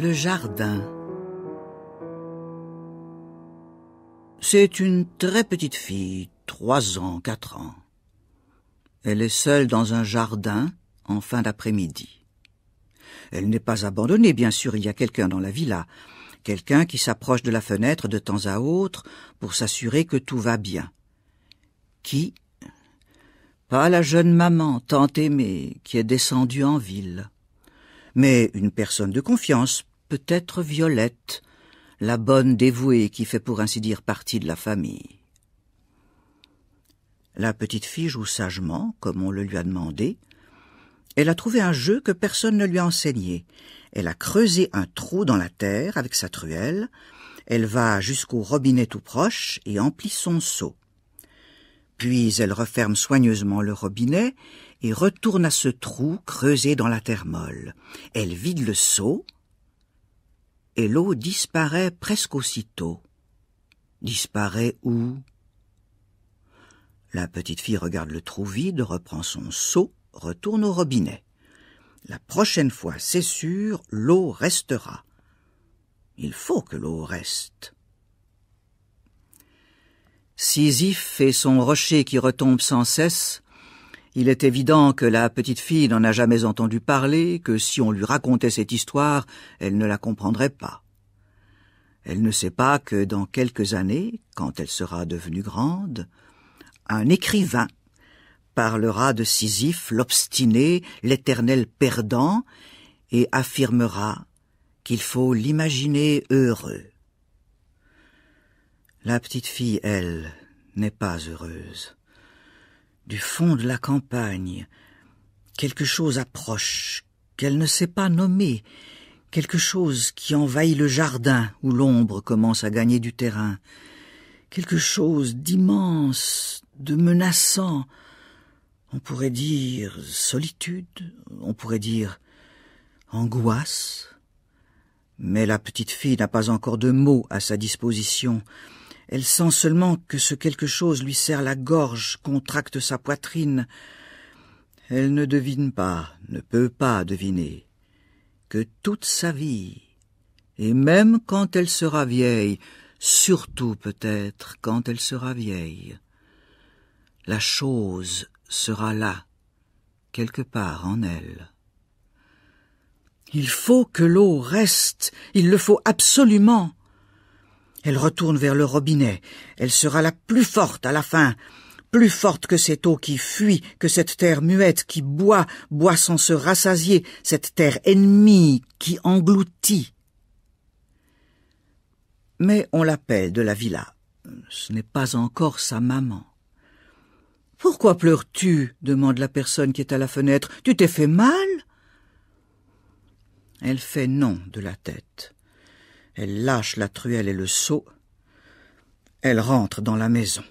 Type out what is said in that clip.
Le jardin. C'est une très petite fille, trois ans, quatre ans. Elle est seule dans un jardin en fin d'après-midi. Elle n'est pas abandonnée, bien sûr, il y a quelqu'un dans la villa, quelqu'un qui s'approche de la fenêtre de temps à autre pour s'assurer que tout va bien. Qui Pas la jeune maman tant aimée qui est descendue en ville mais une personne de confiance, peut-être Violette, la bonne dévouée qui fait pour ainsi dire partie de la famille. La petite fille joue sagement, comme on le lui a demandé. Elle a trouvé un jeu que personne ne lui a enseigné. Elle a creusé un trou dans la terre avec sa truelle. Elle va jusqu'au robinet tout proche et emplit son seau. Puis elle referme soigneusement le robinet et retourne à ce trou creusé dans la terre molle. Elle vide le seau, et l'eau disparaît presque aussitôt. Disparaît où La petite fille regarde le trou vide, reprend son seau, retourne au robinet. La prochaine fois, c'est sûr, l'eau restera. Il faut que l'eau reste. Sisyphe et son rocher qui retombe sans cesse il est évident que la petite fille n'en a jamais entendu parler, que si on lui racontait cette histoire, elle ne la comprendrait pas. Elle ne sait pas que dans quelques années, quand elle sera devenue grande, un écrivain parlera de Sisyphe, l'obstiné, l'éternel perdant, et affirmera qu'il faut l'imaginer heureux. La petite fille, elle, n'est pas heureuse du fond de la campagne. Quelque chose approche, qu'elle ne sait pas nommer, quelque chose qui envahit le jardin où l'ombre commence à gagner du terrain, quelque chose d'immense, de menaçant, on pourrait dire solitude, on pourrait dire angoisse. Mais la petite fille n'a pas encore de mots à sa disposition, elle sent seulement que ce quelque chose lui serre la gorge, contracte sa poitrine. Elle ne devine pas, ne peut pas deviner, que toute sa vie, et même quand elle sera vieille, surtout peut-être quand elle sera vieille, la chose sera là, quelque part en elle. Il faut que l'eau reste, il le faut absolument. Elle retourne vers le robinet. Elle sera la plus forte à la fin, plus forte que cette eau qui fuit, que cette terre muette qui boit, boit sans se rassasier, cette terre ennemie qui engloutit. Mais on l'appelle de la villa. Ce n'est pas encore sa maman. Pourquoi pleures-tu demande la personne qui est à la fenêtre. Tu t'es fait mal Elle fait non de la tête. Elle lâche la truelle et le seau. Elle rentre dans la maison.